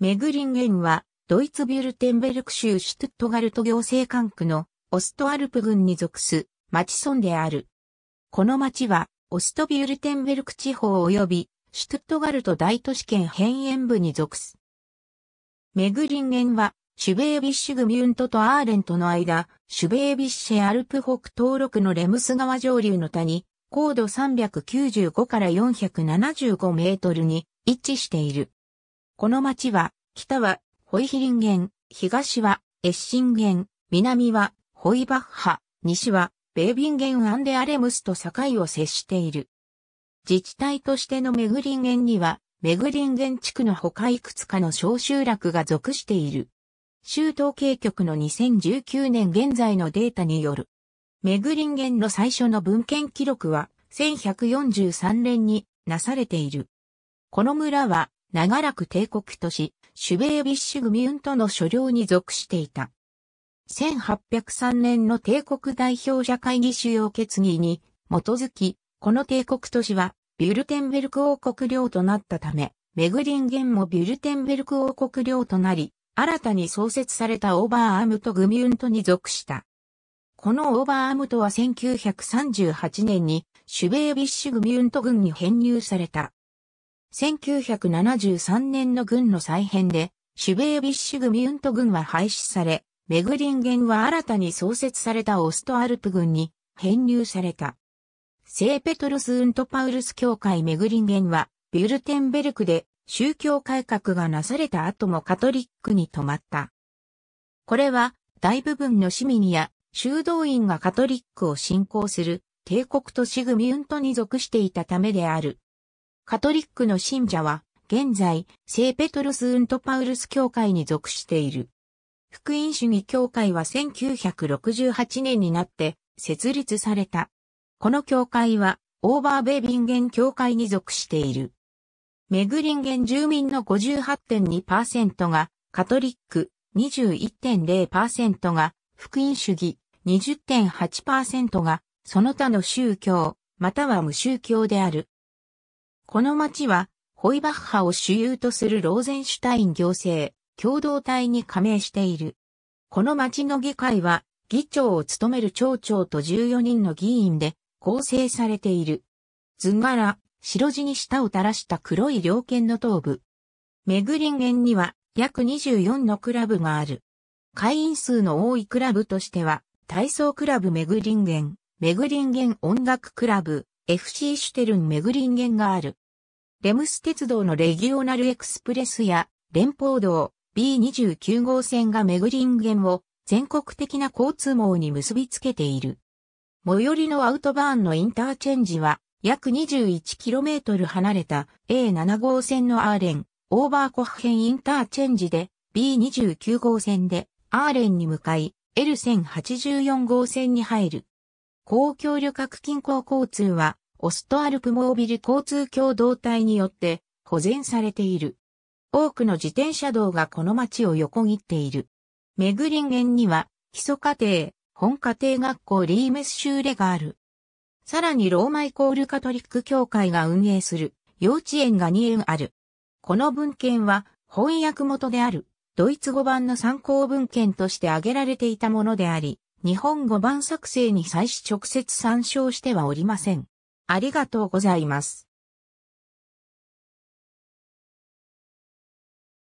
メグリンゲンは、ドイツビュルテンベルク州シュトゥットガルト行政管区のオストアルプ郡に属す町村である。この町は、オストビュルテンベルク地方及び、シュトゥットガルト大都市圏辺縁部に属す。メグリンゲンは、シュベービッシュグミュントとアーレントの間、シュベービッシェアルプ北東6のレムス川上流の谷、高度395から475メートルに位置している。この町は、北は、ホイヒリンゲン、東は、エッシンゲン、南は、ホイバッハ、西は、ベービンゲンアンデアレムスと境を接している。自治体としてのメグリンゲンには、メグリンゲン地区の他いくつかの小集落が属している。州統計局の2019年現在のデータによる。メグリンゲンの最初の文献記録は1143年になされている。この村は長らく帝国都市、シュベービッシュ組運との所領に属していた。1803年の帝国代表者会議主要決議に基づき、この帝国都市はビュルテンベルク王国領となったため、メグリンゲンもビュルテンベルク王国領となり、新たに創設されたオーバーアームトグミュントに属した。このオーバーアームトは1938年にシュベービッシュグミュント軍に編入された。1973年の軍の再編で、シュベービッシュ組ウント軍は廃止され、メグリンゲンは新たに創設されたオストアルプ軍に編入された。聖ペトルスウントパウルス教会メグリンゲンは、ビュルテンベルクで宗教改革がなされた後もカトリックに止まった。これは、大部分の市民や修道院がカトリックを信仰する帝国都市組ウントに属していたためである。カトリックの信者は、現在、聖ペトロス・ウント・パウルス教会に属している。福音主義教会は1968年になって設立された。この教会は、オーバーベイビンゲン教会に属している。メグリンゲン住民の58.2%がカトリック、21.0%が福音主義、20.8%がその他の宗教、または無宗教である。この町は、ホイバッハを主流とするローゼンシュタイン行政、共同体に加盟している。この町の議会は、議長を務める町長と14人の議員で構成されている。図柄、白地に舌を垂らした黒い猟犬の頭部。メグリン園には約24のクラブがある。会員数の多いクラブとしては、体操クラブメグリンゲン、メグリンゲン音楽クラブ、FC シュテルンメグリンゲンがある。レムス鉄道のレギオナルエクスプレスや連邦道 B29 号線がメグリンゲンを全国的な交通網に結びつけている。最寄りのアウトバーンのインターチェンジは約 21km 離れた A7 号線のアーレン、オーバーコッヘンインターチェンジで B29 号線でアーレンに向かい L1084 号線に入る。公共旅客近郊交通はオストアルプモービル交通共同体によって保全されている。多くの自転車道がこの町を横切っている。メグリン園には、基礎家庭、本家庭学校リーメス修ュレがある。さらにローマイコールカトリック協会が運営する幼稚園が2園ある。この文献は翻訳元であるドイツ語版の参考文献として挙げられていたものであり、日本語版作成に際し直接参照してはおりません。ありがとうございます。